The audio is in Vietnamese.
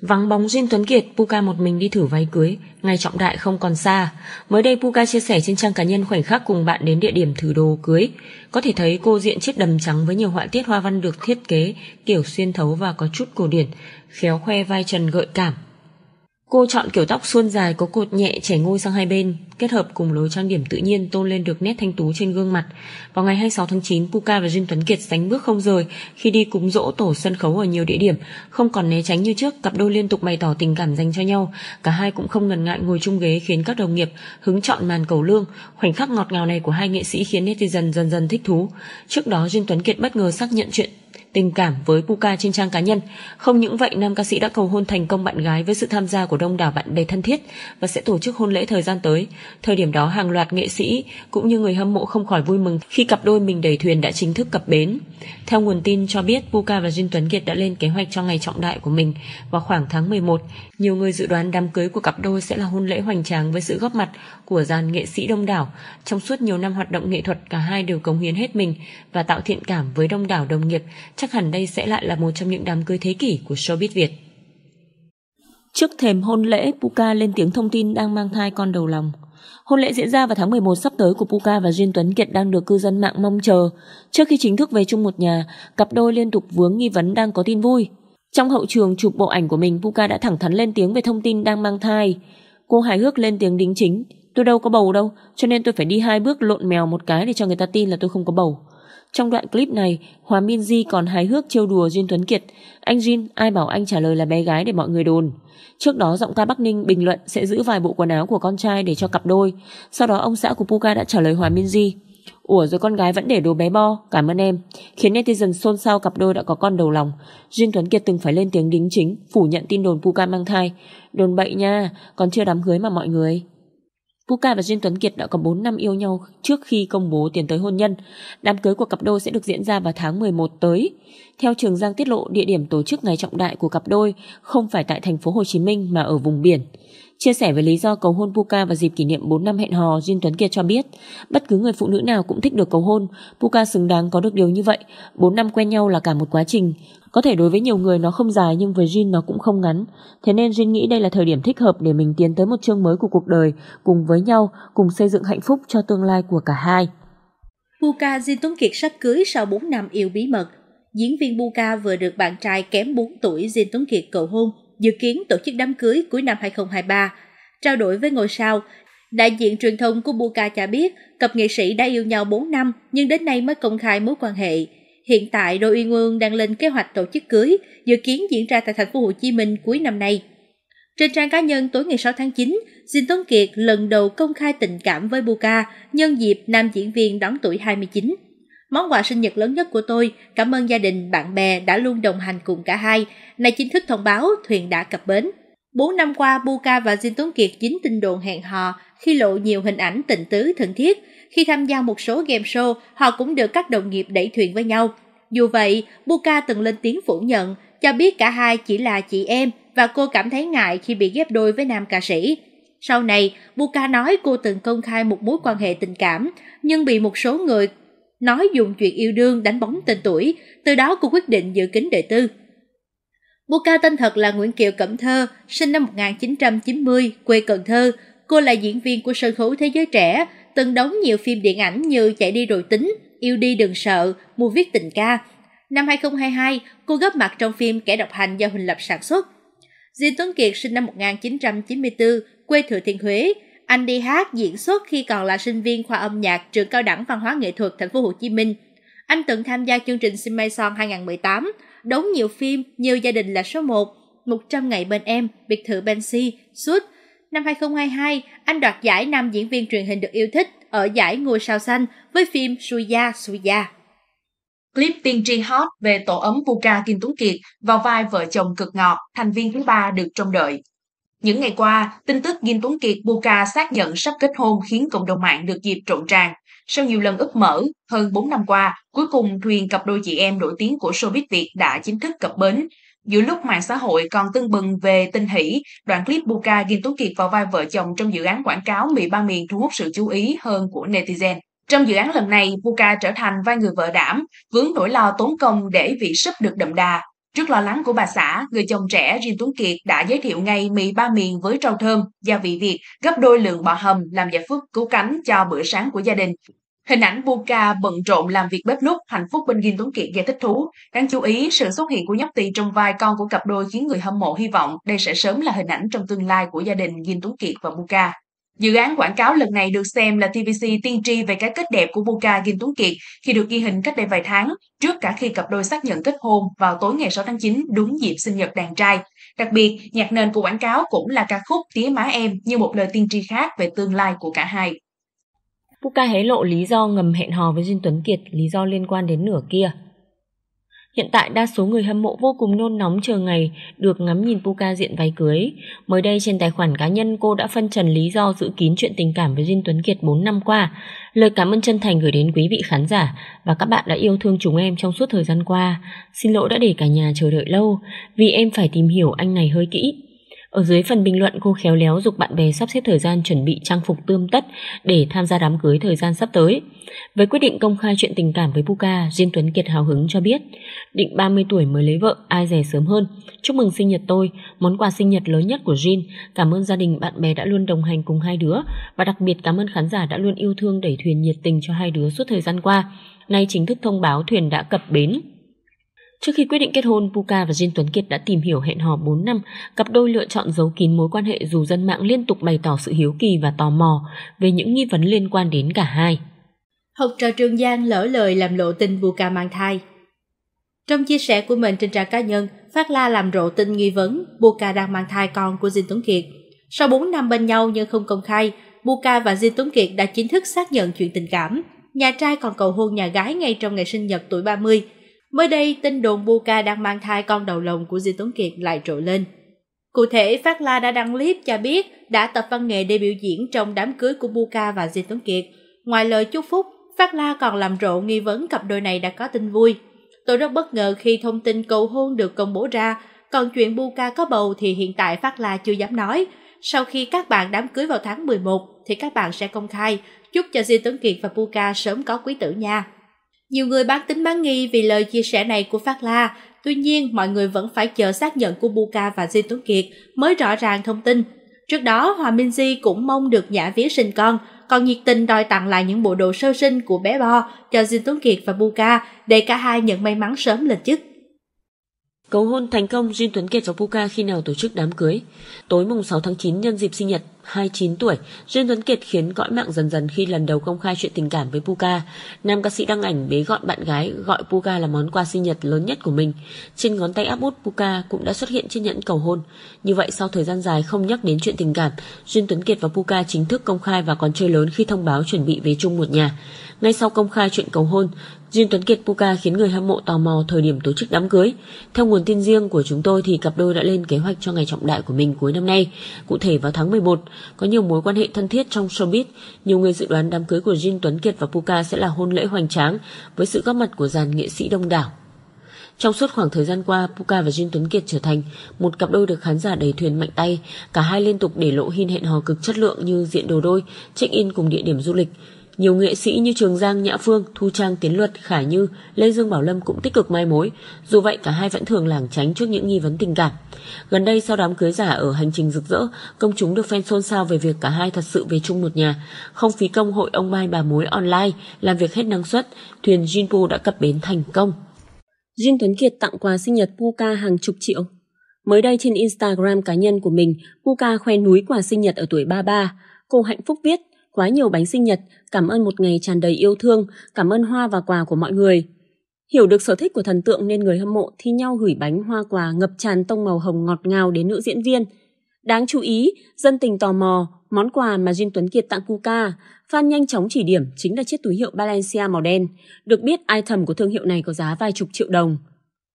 Vắng bóng Duyên Tuấn Kiệt, Puka một mình đi thử váy cưới, ngày trọng đại không còn xa. Mới đây Puka chia sẻ trên trang cá nhân khoảnh khắc cùng bạn đến địa điểm thử đồ cưới. Có thể thấy cô diện chiếc đầm trắng với nhiều họa tiết hoa văn được thiết kế, kiểu xuyên thấu và có chút cổ điển, khéo khoe vai trần gợi cảm. Cô chọn kiểu tóc suôn dài có cột nhẹ trẻ ngôi sang hai bên, kết hợp cùng lối trang điểm tự nhiên tôn lên được nét thanh tú trên gương mặt. Vào ngày 26 tháng 9, Puka và Jin Tuấn Kiệt sánh bước không rời khi đi cúng dỗ tổ sân khấu ở nhiều địa điểm, không còn né tránh như trước, cặp đôi liên tục bày tỏ tình cảm dành cho nhau. Cả hai cũng không ngần ngại ngồi chung ghế khiến các đồng nghiệp hứng chọn màn cầu lương. Khoảnh khắc ngọt ngào này của hai nghệ sĩ khiến netizen dần dần thích thú. Trước đó Jin Tuấn Kiệt bất ngờ xác nhận chuyện tình cảm với Puka trên trang cá nhân. Không những vậy, nam ca sĩ đã cầu hôn thành công bạn gái với sự tham gia của đông đảo bạn bè thân thiết và sẽ tổ chức hôn lễ thời gian tới. Thời điểm đó, hàng loạt nghệ sĩ cũng như người hâm mộ không khỏi vui mừng khi cặp đôi mình đầy thuyền đã chính thức cập bến. Theo nguồn tin cho biết, Puka và Jin Tuấn Kiệt đã lên kế hoạch cho ngày trọng đại của mình vào khoảng tháng 11. Nhiều người dự đoán đám cưới của cặp đôi sẽ là hôn lễ hoành tráng với sự góp mặt của dàn nghệ sĩ đông đảo. Trong suốt nhiều năm hoạt động nghệ thuật, cả hai đều cống hiến hết mình và tạo thiện cảm với đông đảo đồng nghiệp. Chắc chắc hẳn đây sẽ lại là một trong những đám cưới thế kỷ của showbiz Việt. Trước thềm hôn lễ, Puka lên tiếng thông tin đang mang thai con đầu lòng. Hôn lễ diễn ra vào tháng 11 sắp tới của Puka và Duyên Tuấn Kiệt đang được cư dân mạng mong chờ. Trước khi chính thức về chung một nhà, cặp đôi liên tục vướng nghi vấn đang có tin vui. Trong hậu trường chụp bộ ảnh của mình, Puka đã thẳng thắn lên tiếng về thông tin đang mang thai. Cô hài hước lên tiếng đính chính, tôi đâu có bầu đâu, cho nên tôi phải đi hai bước lộn mèo một cái để cho người ta tin là tôi không có bầu. Trong đoạn clip này, Hòa Miên Di còn hài hước trêu đùa Duyên Tuấn Kiệt. Anh Duyên, ai bảo anh trả lời là bé gái để mọi người đồn. Trước đó giọng ca Bắc Ninh bình luận sẽ giữ vài bộ quần áo của con trai để cho cặp đôi. Sau đó ông xã của Puka đã trả lời Hòa Miên Di. Ủa rồi con gái vẫn để đồ bé bo, cảm ơn em. Khiến netizen xôn xao cặp đôi đã có con đầu lòng. Duyên Tuấn Kiệt từng phải lên tiếng đính chính, phủ nhận tin đồn Puka mang thai. Đồn bậy nha, còn chưa đám cưới mà mọi người. Puka và Duyên Tuấn Kiệt đã có 4 năm yêu nhau trước khi công bố tiến tới hôn nhân. Đám cưới của cặp đôi sẽ được diễn ra vào tháng 11 tới. Theo Trường Giang tiết lộ, địa điểm tổ chức ngày trọng đại của cặp đôi không phải tại thành phố Hồ Chí Minh mà ở vùng biển. Chia sẻ về lý do cầu hôn Puka vào dịp kỷ niệm 4 năm hẹn hò, Duyên Tuấn Kiệt cho biết, bất cứ người phụ nữ nào cũng thích được cầu hôn, Puka xứng đáng có được điều như vậy. 4 năm quen nhau là cả một quá trình, có thể đối với nhiều người nó không dài nhưng với Jin nó cũng không ngắn. Thế nên Jin nghĩ đây là thời điểm thích hợp để mình tiến tới một chương mới của cuộc đời, cùng với nhau, cùng xây dựng hạnh phúc cho tương lai của cả hai. Buka Jin Tuấn Kiệt sắp cưới sau 4 năm yêu bí mật. Diễn viên Buka vừa được bạn trai kém 4 tuổi Jin Tuấn Kiệt cầu hôn dự kiến tổ chức đám cưới cuối năm 2023. Trao đổi với ngôi sao, đại diện truyền thông của Buka cho biết cặp nghệ sĩ đã yêu nhau 4 năm nhưng đến nay mới công khai mối quan hệ. Hiện tại Đô Uyên Ương đang lên kế hoạch tổ chức cưới, dự kiến diễn ra tại thành phố Hồ Chí Minh cuối năm nay. Trên trang cá nhân tối ngày 6 tháng 9, Jin Tuấn Kiệt lần đầu công khai tình cảm với Buka nhân dịp nam diễn viên đón tuổi 29. Món quà sinh nhật lớn nhất của tôi, cảm ơn gia đình, bạn bè đã luôn đồng hành cùng cả hai. Này chính thức thông báo, thuyền đã cập bến. Bốn năm qua, Buka và Jin Tuấn Kiệt dính tin đồn hẹn hò khi lộ nhiều hình ảnh tình tứ thân thiết. Khi tham gia một số game show, họ cũng được các đồng nghiệp đẩy thuyền với nhau. Dù vậy, Buka từng lên tiếng phủ nhận, cho biết cả hai chỉ là chị em và cô cảm thấy ngại khi bị ghép đôi với nam ca sĩ. Sau này, Buka nói cô từng công khai một mối quan hệ tình cảm, nhưng bị một số người nói dùng chuyện yêu đương đánh bóng tên tuổi, từ đó cô quyết định dự kính đệ tư. Bố ca tên thật là Nguyễn Kiều Cẩm Thơ, sinh năm 1990, quê Cần Thơ. Cô là diễn viên của sân khấu thế giới trẻ, từng đóng nhiều phim điện ảnh như Chạy đi rồi tính, Yêu đi đừng sợ, Mua viết tình ca. Năm 2022, cô góp mặt trong phim Kẻ độc hành do Huỳnh Lập sản xuất. Diên Tuấn Kiệt sinh năm 1994, quê Thừa Thiên Huế, anh đi hát diễn xuất khi còn là sinh viên khoa âm nhạc trường Cao đẳng Văn hóa Nghệ thuật Thành phố Hồ Chí Minh. Anh từng tham gia chương trình Simay Son 2018, đóng nhiều phim Nhiều gia đình là số 1, 100 ngày bên em, biệt thự Bensi, Suốt. Năm 2022, anh đoạt giải nam diễn viên truyền hình được yêu thích ở giải Ngôi sao xanh với phim Suya Suya. Clip tiên tri hot về tổ ấm Vuka Kim Tuấn Kiệt vào vai vợ chồng cực ngọt, thành viên thứ ba được trông đợi. Những ngày qua, tin tức Diên Tuấn Kiệt Buka xác nhận sắp kết hôn khiến cộng đồng mạng được dịp trộn tràn. Sau nhiều lần ấp mở, hơn 4 năm qua, cuối cùng thuyền cặp đôi chị em nổi tiếng của showbiz Việt đã chính thức cập bến. Giữa lúc mạng xã hội còn tưng bừng về tin hỷ, đoạn clip Buka Diên Tuấn Kiệt vào vai vợ chồng trong dự án quảng cáo Mì ban Miền thu hút sự chú ý hơn của netizen. Trong dự án lần này, Buka trở thành vai người vợ đảm, vướng nỗi lo tốn công để vị súp được đậm đà, Trước lo lắng của bà xã, người chồng trẻ Riêng Tuấn Kiệt đã giới thiệu ngay mì ba miền với rau thơm, gia vị Việt, gấp đôi lượng bò hầm làm giải phúc cứu cánh cho bữa sáng của gia đình. Hình ảnh Buka bận rộn làm việc bếp nút, hạnh phúc bên Ghim Tuấn Kiệt gây thích thú. Đáng chú ý, sự xuất hiện của nhóc tỳ trong vai con của cặp đôi khiến người hâm mộ hy vọng đây sẽ sớm là hình ảnh trong tương lai của gia đình Ghim Tuấn Kiệt và Buka. Dự án quảng cáo lần này được xem là TVC tiên tri về cái kết đẹp của Buka Kim Tuấn Kiệt khi được ghi hình cách đây vài tháng, trước cả khi cặp đôi xác nhận kết hôn vào tối ngày 6 tháng 9 đúng dịp sinh nhật đàn trai. Đặc biệt, nhạc nền của quảng cáo cũng là ca khúc Tía má em như một lời tiên tri khác về tương lai của cả hai. Buka hé lộ lý do ngầm hẹn hò với Duyên Tuấn Kiệt, lý do liên quan đến nửa kia – Hiện tại đa số người hâm mộ vô cùng nôn nóng chờ ngày được ngắm nhìn Puka diện váy cưới. Mới đây trên tài khoản cá nhân cô đã phân trần lý do giữ kín chuyện tình cảm với Duyên Tuấn Kiệt 4 năm qua. Lời cảm ơn chân thành gửi đến quý vị khán giả và các bạn đã yêu thương chúng em trong suốt thời gian qua. Xin lỗi đã để cả nhà chờ đợi lâu vì em phải tìm hiểu anh này hơi kỹ ở dưới phần bình luận cô khéo léo dục bạn bè sắp xếp thời gian chuẩn bị trang phục tươm tất để tham gia đám cưới thời gian sắp tới. Với quyết định công khai chuyện tình cảm với Puka, Diên Tuấn Kiệt hào hứng cho biết, định 30 tuổi mới lấy vợ, ai rẻ sớm hơn. Chúc mừng sinh nhật tôi, món quà sinh nhật lớn nhất của Jin. Cảm ơn gia đình, bạn bè đã luôn đồng hành cùng hai đứa và đặc biệt cảm ơn khán giả đã luôn yêu thương đẩy thuyền nhiệt tình cho hai đứa suốt thời gian qua. Nay chính thức thông báo thuyền đã cập bến. Trước khi quyết định kết hôn, Puka và Jin Tuấn Kiệt đã tìm hiểu hẹn hò 4 năm. Cặp đôi lựa chọn giấu kín mối quan hệ dù dân mạng liên tục bày tỏ sự hiếu kỳ và tò mò về những nghi vấn liên quan đến cả hai. Học trò Trương Giang lỡ lời làm lộ tin Puka mang thai Trong chia sẻ của mình trên trang cá nhân, Phát La làm rộ tin nghi vấn Puka đang mang thai con của Jin Tuấn Kiệt. Sau 4 năm bên nhau nhưng không công khai, Buka và Jin Tuấn Kiệt đã chính thức xác nhận chuyện tình cảm. Nhà trai còn cầu hôn nhà gái ngay trong ngày sinh nhật tuổi 30 Mới đây, tin đồn Buka đang mang thai con đầu lòng của Di Tuấn Kiệt lại trội lên. Cụ thể, Phát La đã đăng clip cho biết đã tập văn nghệ để biểu diễn trong đám cưới của Buka và Di Tuấn Kiệt. Ngoài lời chúc phúc, Phát La còn làm rộ nghi vấn cặp đôi này đã có tin vui. Tôi rất bất ngờ khi thông tin cầu hôn được công bố ra, còn chuyện Buka có bầu thì hiện tại Phát La chưa dám nói. Sau khi các bạn đám cưới vào tháng 11 thì các bạn sẽ công khai. Chúc cho Di Tuấn Kiệt và Buka sớm có quý tử nha. Nhiều người bán tính bán nghi vì lời chia sẻ này của Phát La, tuy nhiên mọi người vẫn phải chờ xác nhận của Buka và Di Tuấn Kiệt mới rõ ràng thông tin. Trước đó, Hòa Minh Di cũng mong được nhã vía sinh con, còn nhiệt tình đòi tặng lại những bộ đồ sơ sinh của bé Bo cho Di Tuấn Kiệt và Buka để cả hai nhận may mắn sớm lên chức. Cầu hôn thành công Jin Tuấn Kiệt và Puka khi nào tổ chức đám cưới? Tối mùng 6 tháng 9 nhân dịp sinh nhật 29 tuổi, Jin Tuấn Kiệt khiến cõi mạng dần dần khi lần đầu công khai chuyện tình cảm với Puka. Nam ca sĩ đăng ảnh bế gọn bạn gái gọi Puka là món quà sinh nhật lớn nhất của mình. Trên ngón tay áp út Puka cũng đã xuất hiện chiếc nhẫn cầu hôn. Như vậy sau thời gian dài không nhắc đến chuyện tình cảm, Jin Tuấn Kiệt và Puka chính thức công khai và còn chơi lớn khi thông báo chuẩn bị về chung một nhà. Ngay sau công khai chuyện cầu hôn, Duyên Tuấn Kiệt Puka khiến người hâm mộ tò mò thời điểm tổ chức đám cưới. Theo nguồn tin riêng của chúng tôi thì cặp đôi đã lên kế hoạch cho ngày trọng đại của mình cuối năm nay, cụ thể vào tháng 11. Có nhiều mối quan hệ thân thiết trong showbiz, nhiều người dự đoán đám cưới của Jin Tuấn Kiệt và Puka sẽ là hôn lễ hoành tráng với sự góp mặt của dàn nghệ sĩ đông đảo. Trong suốt khoảng thời gian qua, Puka và Jin Tuấn Kiệt trở thành một cặp đôi được khán giả đầy thuyền mạnh tay. Cả hai liên tục để lộ hin hẹn hò cực chất lượng như diện đồ đôi, check-in cùng địa điểm du lịch. Nhiều nghệ sĩ như Trường Giang, Nhã Phương, Thu Trang, Tiến Luật, Khải Như, Lê Dương Bảo Lâm cũng tích cực mai mối. Dù vậy cả hai vẫn thường lảng tránh trước những nghi vấn tình cảm. Gần đây sau đám cưới giả ở hành trình rực rỡ, công chúng được fan xôn xao về việc cả hai thật sự về chung một nhà. Không phí công hội ông mai bà mối online, làm việc hết năng suất, thuyền Jinpu đã cập bến thành công. Jin Tuấn Kiệt tặng quà sinh nhật Puka hàng chục triệu. Mới đây trên Instagram cá nhân của mình, Puka khoe núi quà sinh nhật ở tuổi 33. Cô hạnh phúc viết, quá nhiều bánh sinh nhật, cảm ơn một ngày tràn đầy yêu thương, cảm ơn hoa và quà của mọi người. Hiểu được sở thích của thần tượng nên người hâm mộ thi nhau gửi bánh hoa quà ngập tràn tông màu hồng ngọt ngào đến nữ diễn viên. Đáng chú ý, dân tình tò mò, món quà mà Duyên Tuấn Kiệt tặng Kuka, fan nhanh chóng chỉ điểm chính là chiếc túi hiệu Balenciaga màu đen. Được biết item của thương hiệu này có giá vài chục triệu đồng.